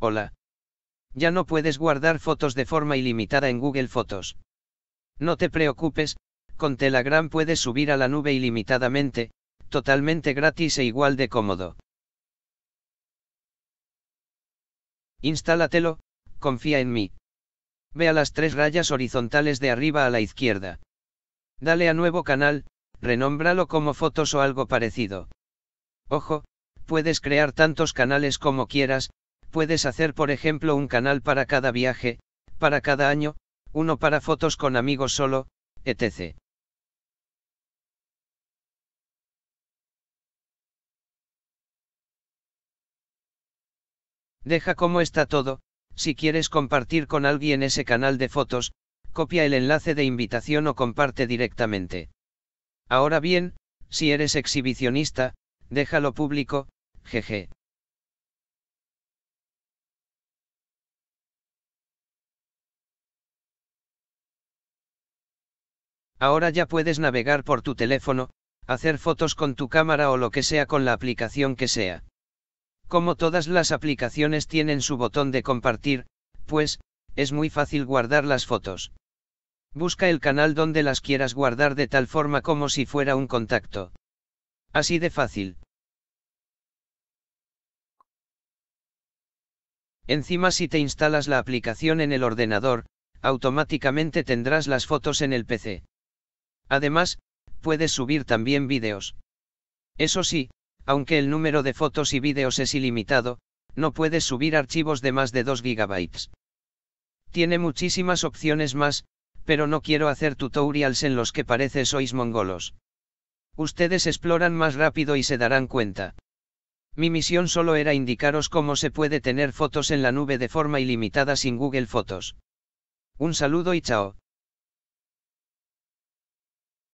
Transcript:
Hola. Ya no puedes guardar fotos de forma ilimitada en Google Fotos. No te preocupes, con Telegram puedes subir a la nube ilimitadamente, totalmente gratis e igual de cómodo. Instálatelo, confía en mí. Ve a las tres rayas horizontales de arriba a la izquierda. Dale a nuevo canal, renómbralo como fotos o algo parecido. Ojo, puedes crear tantos canales como quieras, Puedes hacer por ejemplo un canal para cada viaje, para cada año, uno para fotos con amigos solo, etc. Deja como está todo, si quieres compartir con alguien ese canal de fotos, copia el enlace de invitación o comparte directamente. Ahora bien, si eres exhibicionista, déjalo público, jeje. Ahora ya puedes navegar por tu teléfono, hacer fotos con tu cámara o lo que sea con la aplicación que sea. Como todas las aplicaciones tienen su botón de compartir, pues, es muy fácil guardar las fotos. Busca el canal donde las quieras guardar de tal forma como si fuera un contacto. Así de fácil. Encima si te instalas la aplicación en el ordenador, automáticamente tendrás las fotos en el PC. Además, puedes subir también vídeos. Eso sí, aunque el número de fotos y vídeos es ilimitado, no puedes subir archivos de más de 2 GB. Tiene muchísimas opciones más, pero no quiero hacer tutorials en los que parece sois mongolos. Ustedes exploran más rápido y se darán cuenta. Mi misión solo era indicaros cómo se puede tener fotos en la nube de forma ilimitada sin Google Fotos. Un saludo y chao.